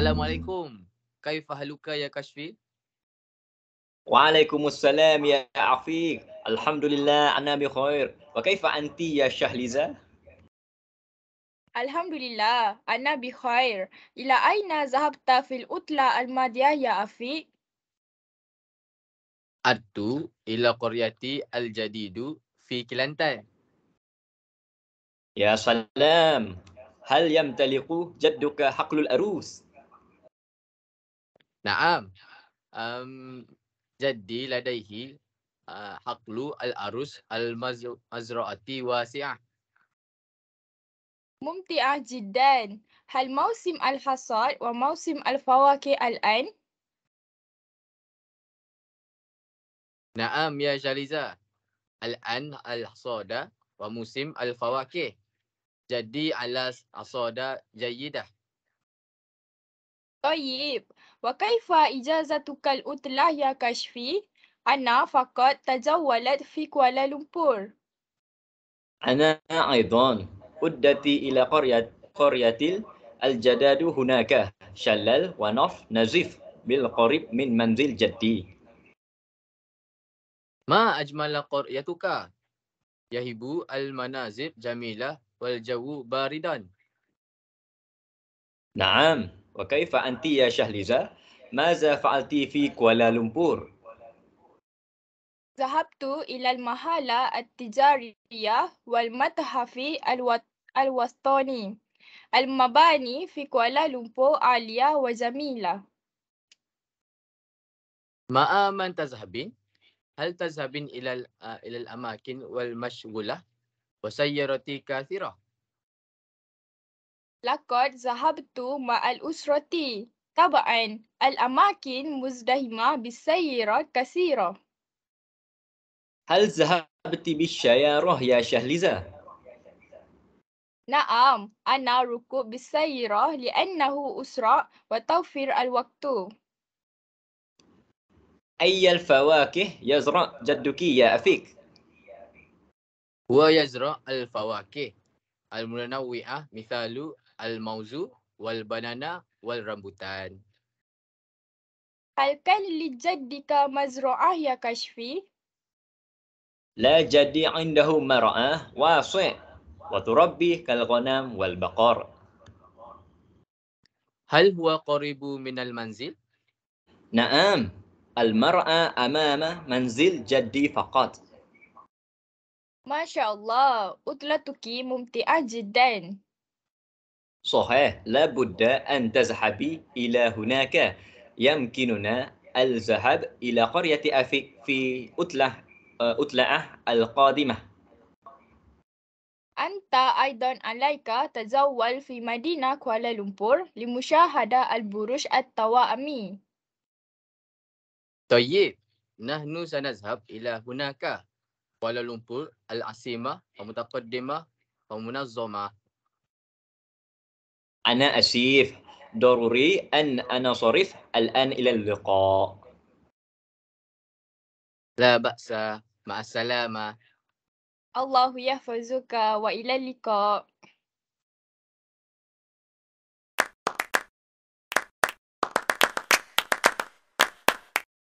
Assalamualaikum. Kaifa haluka ya Kashfi? Waalaikumsalam ya Afiq. Alhamdulillah ana bi khair. Wa kaifa anti ya Shahliza? Alhamdulillah ana bi khair. Ila aina zahabta fil utla al-madiyah ya Afiq? Atu ila qaryati al-jadidu fi Kelantan. Ya salam. Hal yamtaliqu jadduka haqlul arus? Naam. Um, jadi ladaihi uh, haqlu al-arus al-mazra'ati wasi'ah. Mumti'ah jiddan. Hal mausim al-hasad wa mausim al-fawakih al-an? Naam ya Shaliza. Al-an al-hasada wa musim al-fawakih. Jadi alas asada jayidah. طيب وكيف إجازتك العطلة يا كشفي؟ أنا فقط تجولت في كوالالمبور أنا أيضا أدتي إلى قرية قرية الجداد هناك شلال ونف نزيف بالقريب من منزل جدي ما أجمل قريتك يهب المنازل جميلة والجو باردا نعم Wa kaifa anti ya Shahliza? Maza fa'alti fi Kuala Lumpur? Zahabtu ilal mahala at-tijariyah wal matahafi al-wastani. Al-mabani fi Kuala Lumpur alia wa jamila. Ma'a man tazhabin? Hal tazhabin ilal, uh, ilal amakin wal mashgulah? Wasayyarati kathirah? لقد ذهبت مع الأسرة. طبعا الأماكن مزدحمة بالسيارة كثيرة. هل ذهبت بالسيارة يا شهلزة؟ نعم أنا ركوب بالسيارة لأنه أسرع وتوفر الوقت. أي الفواكه يزرع جدك يا أفيك؟ هو يزرع الفواكه. al-munawwi'ah mithalu al-mauzu wal banana wal rambutan. Hal kan li jaddika mazra'ah ya kashfi? La jaddi indahu mar'ah wasi' wa turabbi kal ghanam wal baqar. Hal huwa qaribu min al manzil? Na'am, al mar'a amama manzil jaddi faqat. ما شاء الله أطلتك ممتعة آه، جدا صحيح لابد أن تذهبي إلى هناك يمكننا الذهاب إلى قرية أفي في أطلة أطلة آه، آه، القادمة أنت أيضا عليك تزول في مدينة كوالالمبور لمشاهدة البروش التوائمي طيب نحن سنذهب إلى هناك Kuala Lumpur, Al-Asimah, Pemutapadimah, eh. Pemunazomah. Ana Asif, Daruri, An Ana Sarif, Al-An Ila Al-Liqa. La Baksa, Ma'asalamah. Allahu Yahfazuka, Wa Ila Al-Liqa.